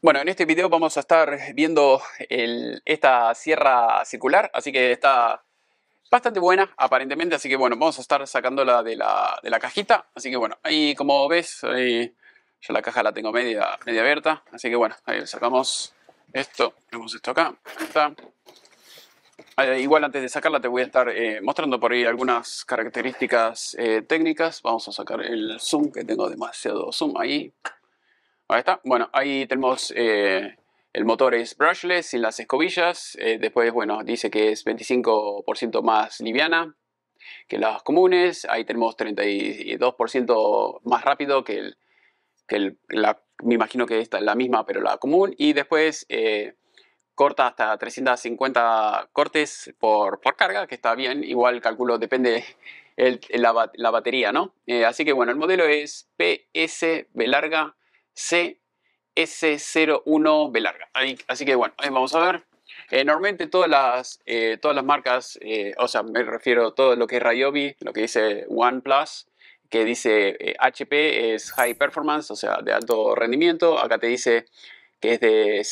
Bueno, en este video vamos a estar viendo esta sierra circular, así que está bastante buena aparentemente, así que bueno, vamos a estar sacándola de la, de la cajita, así que bueno, ahí como ves, yo la caja la tengo media, media abierta, así que bueno, ahí sacamos esto, tenemos esto acá, está. Eh, igual antes de sacarla te voy a estar eh, mostrando por ahí algunas características eh, técnicas, vamos a sacar el zoom que tengo demasiado zoom ahí, Ahí está. Bueno, ahí tenemos eh, el motor es brushless, sin las escobillas. Eh, después, bueno, dice que es 25% más liviana que las comunes. Ahí tenemos 32% más rápido que, el, que la, me imagino que esta es la misma, pero la común. Y después eh, corta hasta 350 cortes por, carga, que está bien. Igual calculo, depende la, batería, ¿no? así que bueno, el modelo es PSB larga CS01 B larga. Así que bueno, vamos a ver. Eh, normalmente todas las, eh, todas las marcas, eh, o sea, me refiero a todo lo que es Ryobi, lo que dice OnePlus, que dice HP es High Performance, o sea, de alto rendimiento. Acá te dice que es de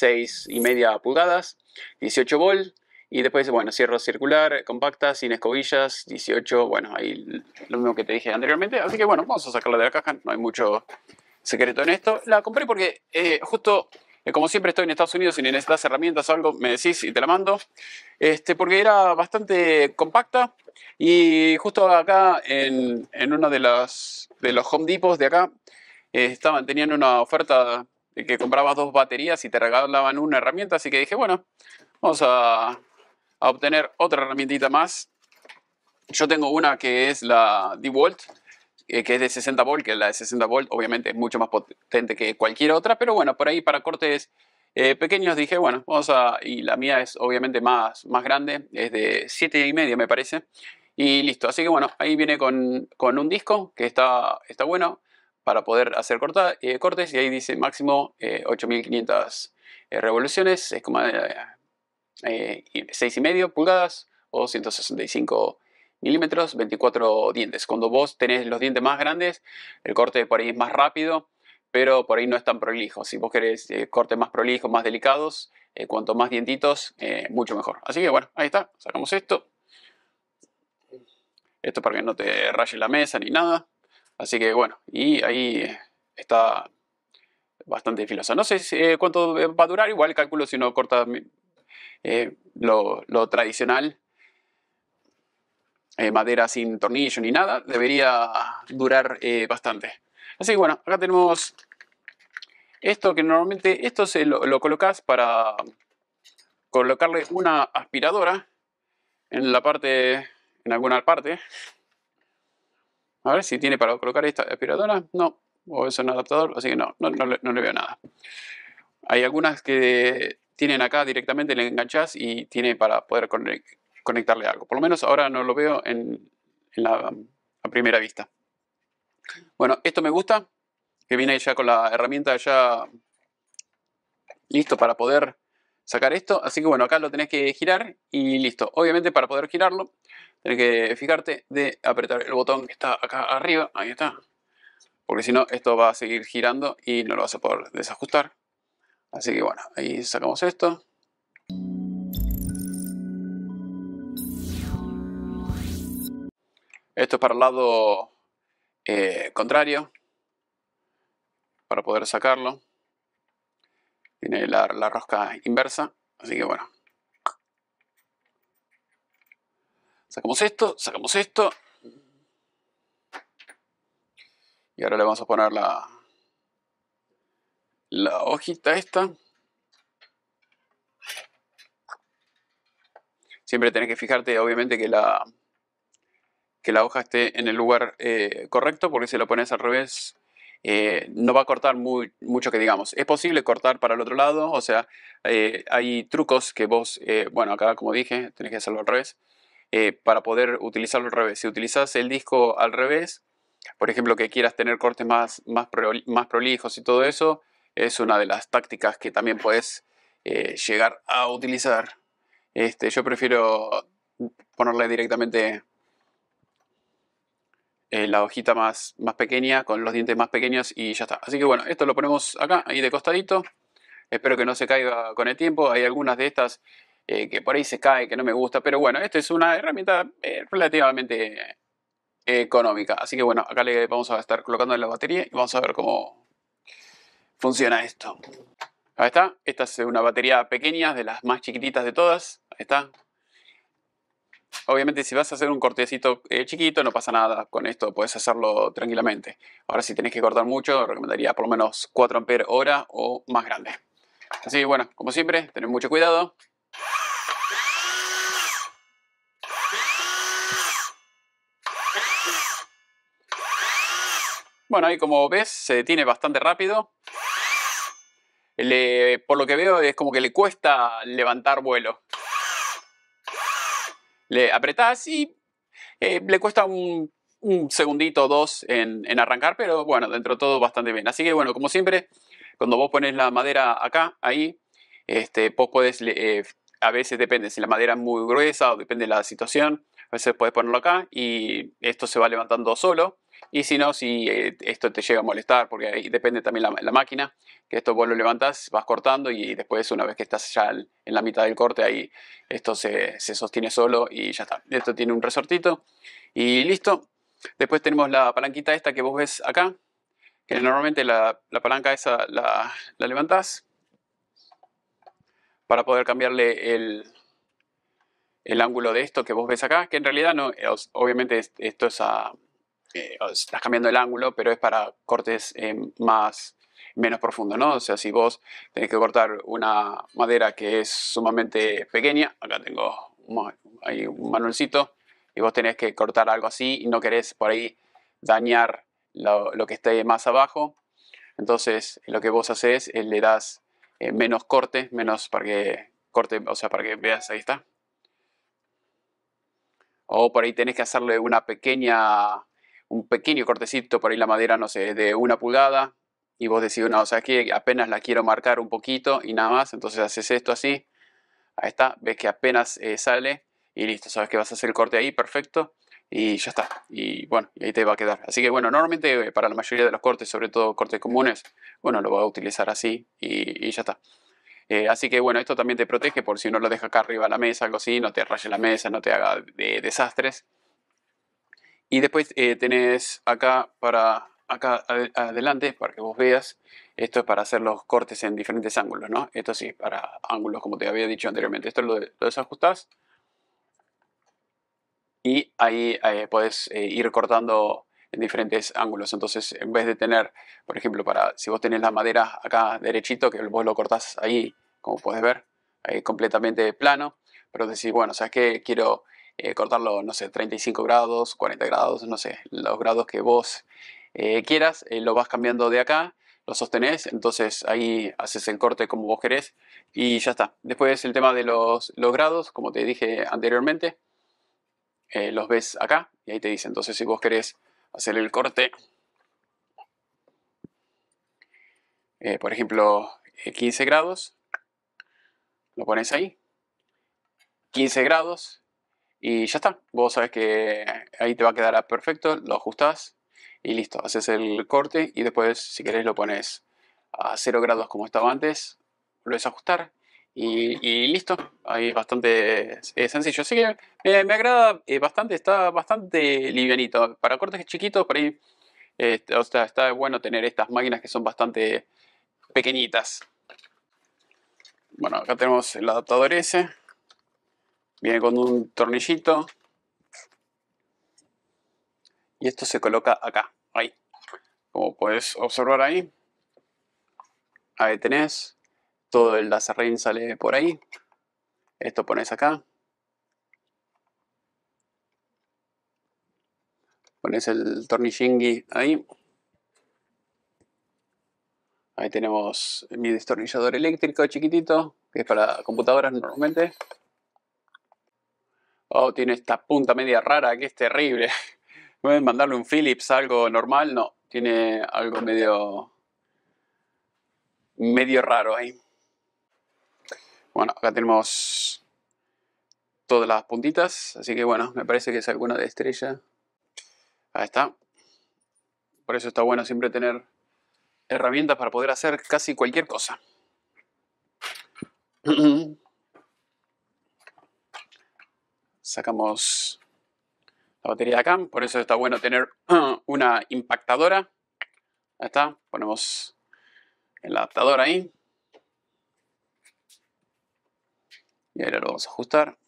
y media pulgadas, 18 volt. Y después, bueno, cierro circular, compacta, sin escobillas, 18, bueno, ahí lo mismo que te dije anteriormente. Así que bueno, vamos a sacarlo de la caja, no hay mucho, secreto en esto. La compré porque eh, justo, eh, como siempre estoy en Estados Unidos y necesitas herramientas o algo, me decís y te la mando. Este, porque era bastante compacta y justo acá en, en uno de, las, de los Home Depots de acá eh, estaban, tenían una oferta de que comprabas dos baterías y te regalaban una herramienta, así que dije, bueno, vamos a, a obtener otra herramientita más. Yo tengo una que es la DeWalt, eh, que es de 60 volt, que la de 60 volt obviamente es mucho más potente que cualquier otra, pero bueno, por ahí para cortes eh, pequeños dije, bueno, vamos a, y la mía es obviamente más, más grande, es de 7 y medio me parece, y listo, así que bueno, ahí viene con, un disco que está, está bueno para poder hacer eh, cortes y ahí dice máximo 8500 revoluciones, es como 6,5 pulgadas o 165 milímetros, 24 dientes. Cuando vos tenés los dientes más grandes, el corte por ahí es más rápido, pero por ahí no es tan prolijo. Si vos querés eh, corte más prolijos, más delicados, eh, cuanto más dientitos, eh, mucho mejor. Así que bueno, ahí está, sacamos esto. Esto para que no te raye la mesa ni nada. Así que bueno, y ahí está bastante filosa. No sé cuánto va a durar, igual calculo si no corta lo tradicional eh, madera sin tornillo ni nada, debería durar eh, bastante. Así que bueno, acá tenemos esto que normalmente, esto se lo, colocas para colocarle una aspiradora en la parte, en alguna parte. A ver si tiene para colocar esta aspiradora. No, o es un adaptador, así que no, no, le, no veo nada. Hay algunas que tienen acá directamente, le enganchas y tiene para poder conectar conectarle algo. Por lo menos ahora no lo veo en, la, primera vista. Bueno, esto me gusta, que viene ya con la herramienta ya listo para poder sacar esto. Así que bueno, acá lo tenés que girar y listo. Obviamente para poder girarlo, tenés que fijarte de apretar el botón que está acá arriba. Ahí está. Porque si no, esto va a seguir girando y no lo vas a poder desajustar. Así que bueno, ahí sacamos esto. Esto es para el lado eh, contrario, para poder sacarlo. Tiene la, rosca inversa, así que bueno. Sacamos esto, sacamos esto. Y ahora le vamos a poner la, la hojita esta. Siempre tenés que fijarte, obviamente, que la, que la hoja esté en el lugar eh, correcto, porque si lo pones al revés eh, no va a cortar muy, mucho que digamos. Es posible cortar para el otro lado, o sea, eh, hay trucos que vos, bueno, acá como dije, tenés que hacerlo al revés, para poder utilizarlo al revés. Si utilizas el disco al revés, por ejemplo, que quieras tener cortes más, más, más prolijos y todo eso, es una de las tácticas que también puedes llegar a utilizar. Este, yo prefiero ponerle directamente eh, la hojita más, más pequeña, con los dientes más pequeños y ya está. Así que bueno, esto lo ponemos acá, ahí de costadito. Espero que no se caiga con el tiempo. Hay algunas de estas eh, que por ahí se cae, que no me gusta. Pero bueno, esto es una herramienta eh, relativamente económica. Así que bueno, acá le vamos a estar colocando en la batería y vamos a ver cómo funciona esto. Ahí está. Esta es una batería pequeña, de las más chiquititas de todas. Ahí está. Obviamente si vas a hacer un cortecito eh, chiquito no pasa nada, con esto puedes hacerlo tranquilamente. Ahora si tenés que cortar mucho, recomendaría por lo menos 4 amperes hora o más grande. Así que bueno, como siempre, tened mucho cuidado. Bueno, ahí como ves, se detiene bastante rápido. por lo que veo es como que le cuesta levantar vuelo le apretás y eh, le cuesta un, segundito o dos en, arrancar, pero bueno, dentro de todo bastante bien. Así que bueno, como siempre, cuando vos pones la madera acá, ahí, este, vos podés, eh, a veces depende, si la madera es muy gruesa o depende de la situación, a veces puedes ponerlo acá y esto se va levantando solo. Y si no, si eh, esto te llega a molestar, porque ahí depende también la, máquina, que esto vos lo levantás, vas cortando y después una vez que estás ya en la mitad del corte, ahí esto se, sostiene solo y ya está. Esto tiene un resortito y listo. Después tenemos la palanquita esta que vos ves acá, que normalmente la, palanca esa la, la levantás para poder cambiarle el, el ángulo de esto que vos ves acá, que en realidad no, eh, obviamente esto es a, estás cambiando el ángulo, pero es para cortes eh, más menos profundos, ¿no? O sea, si vos tenés que cortar una madera que es sumamente pequeña, acá tengo hay un manualcito, y vos tenés que cortar algo así y no querés por ahí dañar lo, que esté más abajo, entonces lo que vos haces es le das eh, menos corte, menos para que corte, o sea, para que veas, ahí está. O por ahí tenés que hacerle una pequeña un pequeño cortecito, por ahí la madera, no sé, de una pulgada, y vos decís, no, o sea, aquí apenas la quiero marcar un poquito y nada más, entonces haces esto así, ahí está, ves que apenas eh, sale y listo, sabes que vas a hacer el corte ahí, perfecto, y ya está, y bueno, ahí te va a quedar. Así que bueno, normalmente eh, para la mayoría de los cortes, sobre todo cortes comunes, bueno, lo voy a utilizar así y, ya está. Eh, así que bueno, esto también te protege por si no lo deja acá arriba la mesa, algo así, no te raye la mesa, no te haga de desastres. Y después eh, tenés acá para acá adelante para que vos veas. Esto es para hacer los cortes en diferentes ángulos, ¿no? Esto sí es para ángulos, como te había dicho anteriormente. Esto lo, lo desajustás. Y ahí eh, podés eh, ir cortando en diferentes ángulos. Entonces, en vez de tener, por ejemplo, para si vos tenés la madera acá derechito, que vos lo cortás ahí, como podés ver, ahí completamente plano. Pero decís, bueno, ¿sabes qué? Quiero eh, cortarlo, no sé, 35 grados, 40 grados, no sé, los grados que vos eh, quieras, eh, lo vas cambiando de acá, lo sostenés, entonces ahí haces el corte como vos querés y ya está. Después el tema de los, los grados, como te dije anteriormente, los ves acá y ahí te dice, entonces si vos querés hacer el corte, por ejemplo, 15 grados, lo pones ahí, 15 grados, y ya está, vos sabés que ahí te va a quedar perfecto, lo ajustás y listo, haces el corte y después si querés lo pones a 0 grados como estaba antes, lo es y, listo, ahí es bastante sencillo. Así que eh, me agrada eh, bastante, está bastante livianito. Para cortes chiquitos, por ahí, este, o sea, está bueno tener estas máquinas que son bastante pequeñitas. Bueno, acá tenemos el adaptador ese. Viene con un tornillito. Y esto se coloca acá, ahí. Como puedes observar ahí. Ahí tenés. Todo el láser sale por ahí. Esto pones acá. Pones el tornillingui ahí. Ahí tenemos mi destornillador eléctrico chiquitito, que es para computadoras normalmente oh, tiene esta punta media rara que es terrible. Pueden mandarle un Philips, algo normal, no, tiene algo medio, medio raro ahí. Bueno, acá tenemos todas las puntitas, así que bueno, me parece que es alguna de estrella. Ahí está. Por eso está bueno siempre tener herramientas para poder hacer casi cualquier cosa. Sacamos la batería de acá, por eso está bueno tener una impactadora. Ahí está, ponemos el adaptador ahí. Y ahora lo vamos a ajustar.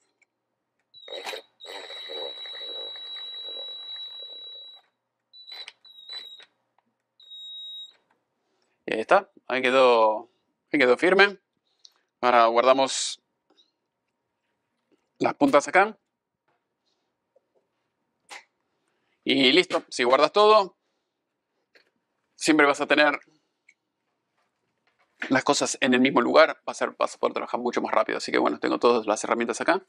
Y ahí está, ahí quedó, ahí quedó firme. Ahora guardamos las puntas acá. Y listo, si guardas todo, siempre vas a tener las cosas en el mismo lugar, vas a, vas a poder trabajar mucho más rápido. Así que bueno, tengo todas las herramientas acá.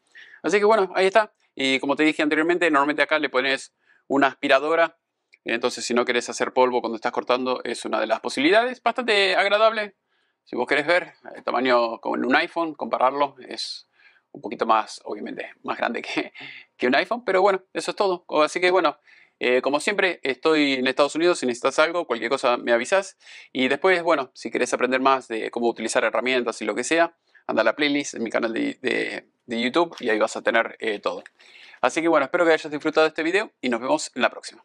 Así que bueno, ahí está. Y como te dije anteriormente, normalmente acá le pones una aspiradora. Entonces si no querés hacer polvo cuando estás cortando, es una de las posibilidades. Bastante agradable. Si vos querés ver el tamaño en un iPhone, compararlo, es un poquito más, obviamente, más grande que, que un iPhone. Pero bueno, eso es todo. Así que bueno. Eh, como siempre, estoy en Estados Unidos, si necesitas algo, cualquier cosa me avisas. Y después, bueno, si querés aprender más de cómo utilizar herramientas y lo que sea, anda a la playlist en mi canal de, YouTube y ahí vas a tener eh, todo. Así que bueno, espero que hayas disfrutado de este video y nos vemos en la próxima.